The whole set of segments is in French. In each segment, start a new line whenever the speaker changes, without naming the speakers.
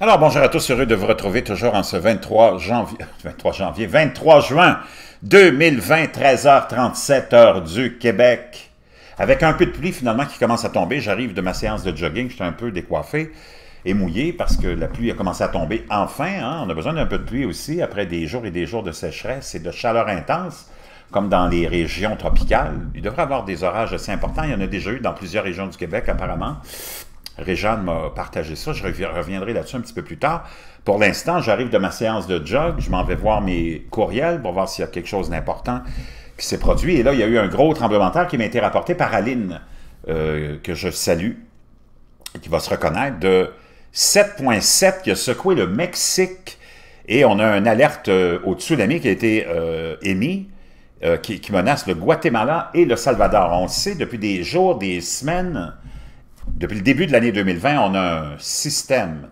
Alors bonjour à tous, heureux de vous retrouver toujours en ce 23 janvier, 23 janvier, 23 juin 2020, 13h37 heure du Québec. Avec un peu de pluie finalement qui commence à tomber, j'arrive de ma séance de jogging, j'étais un peu décoiffé et mouillé parce que la pluie a commencé à tomber enfin. Hein. on a besoin d'un peu de pluie aussi après des jours et des jours de sécheresse et de chaleur intense comme dans les régions tropicales. Il devrait y avoir des orages assez importants. Il y en a déjà eu dans plusieurs régions du Québec, apparemment. Réjeanne m'a partagé ça. Je reviendrai là-dessus un petit peu plus tard. Pour l'instant, j'arrive de ma séance de jog. Je m'en vais voir mes courriels pour voir s'il y a quelque chose d'important qui s'est produit. Et là, il y a eu un gros tremblement de terre qui m'a été rapporté par Aline, euh, que je salue, qui va se reconnaître, de 7.7 qui a secoué le Mexique. Et on a une alerte euh, au tsunami qui a été euh, émise, qui, qui menace le Guatemala et le Salvador. On le sait depuis des jours, des semaines, depuis le début de l'année 2020, on a un système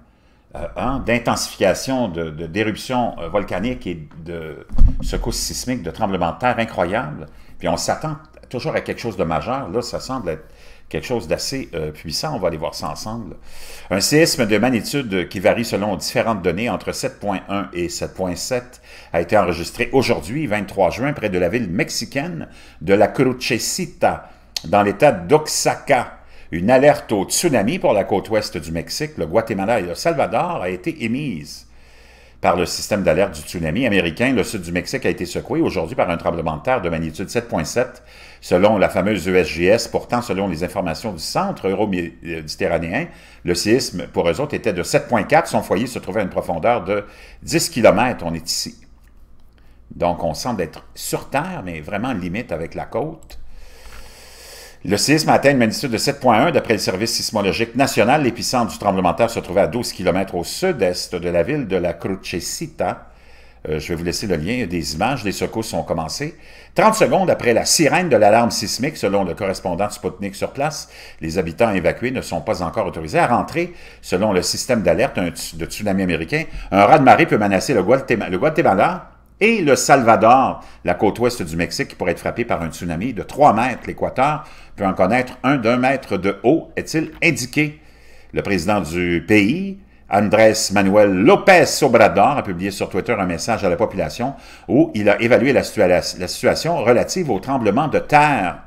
euh, hein, d'intensification, de, d'éruption euh, volcanique et de secousses sismiques, de tremblements de terre incroyables. Puis on s'attend toujours à quelque chose de majeur. Là, ça semble être quelque chose d'assez euh, puissant. On va aller voir ça ensemble. Un séisme de magnitude qui varie selon différentes données entre 7.1 et 7.7 a été enregistré aujourd'hui, 23 juin, près de la ville mexicaine de La Crucesita, dans l'État d'Oaxaca, une alerte au tsunami pour la côte ouest du Mexique, le Guatemala et le Salvador a été émise par le système d'alerte du tsunami américain. Le sud du Mexique a été secoué aujourd'hui par un tremblement de terre de magnitude 7.7, selon la fameuse USGS. E Pourtant, selon les informations du Centre euro-méditerranéen, le séisme pour eux autres était de 7.4. Son foyer se trouvait à une profondeur de 10 km. On est ici. Donc, on semble être sur Terre, mais vraiment limite avec la côte. Le séisme a atteint une magnitude de 7.1 d'après le service sismologique national. L'épicentre du tremblement de terre se trouvait à 12 km au sud-est de la ville de la Crucecita. Euh, je vais vous laisser le lien. Des images, Les secousses sont commencé. 30 secondes après la sirène de l'alarme sismique, selon le correspondant Sputnik sur place, les habitants évacués ne sont pas encore autorisés à rentrer. Selon le système d'alerte de tsunami américain, un raz-de-marée peut menacer le Guatemala et le Salvador, la côte ouest du Mexique, qui pourrait être frappée par un tsunami de 3 mètres. L'Équateur peut en connaître un d'un mètre de haut, est-il indiqué. Le président du pays, Andrés Manuel López Obrador, a publié sur Twitter un message à la population où il a évalué la, situation relative au tremblement de terre.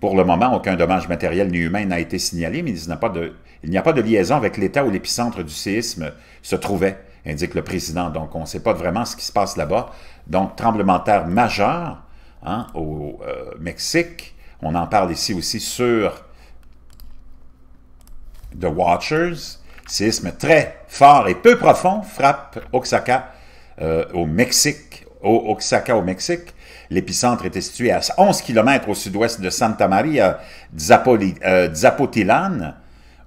Pour le moment, aucun dommage matériel ni humain n'a été signalé, mais il n'y a pas de liaison avec l'état où l'épicentre du séisme se trouvait indique le président. Donc, on ne sait pas vraiment ce qui se passe là-bas. Donc, tremblement de terre majeur hein, au euh, Mexique. On en parle ici aussi sur The Watchers. Séisme très fort et peu profond frappe Oaxaca euh, au Mexique. Oaxaca au Mexique. L'épicentre était situé à 11 km au sud-ouest de Santa Maria, euh, Zapotilan,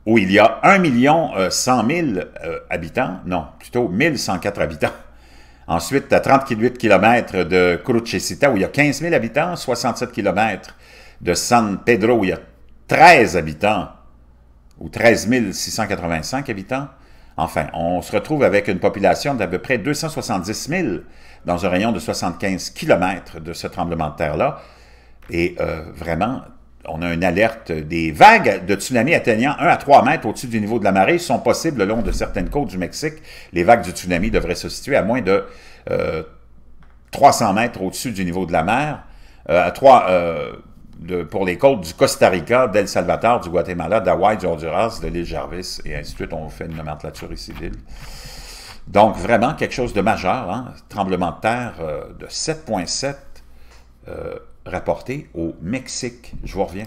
où il y a 1 million 100 euh, 000 euh, habitants, non, plutôt 1104 habitants. Ensuite, à 38 km de Crucesita où il y a 15 000 habitants, 67 km de San Pedro, où il y a 13 habitants, ou 13 685 habitants. Enfin, on se retrouve avec une population d'à peu près 270 000 dans un rayon de 75 km de ce tremblement de terre-là. Et euh, vraiment, on a une alerte des vagues de tsunami atteignant 1 à 3 mètres au-dessus du niveau de la marée sont possibles le long de certaines côtes du Mexique. Les vagues du tsunami devraient se situer à moins de 300 euh, mètres au-dessus du niveau de la mer. Euh, à euh, pour les côtes du Costa Rica, d'El Salvador, du Guatemala, d'Hawaï, du Honduras, de l'île Jarvis, et ainsi de suite. On fait une nomenclature ici Donc, vraiment quelque chose de majeur. Hein, tremblement de terre de 7,7 euh, rapporté au Mexique. Je vous reviens.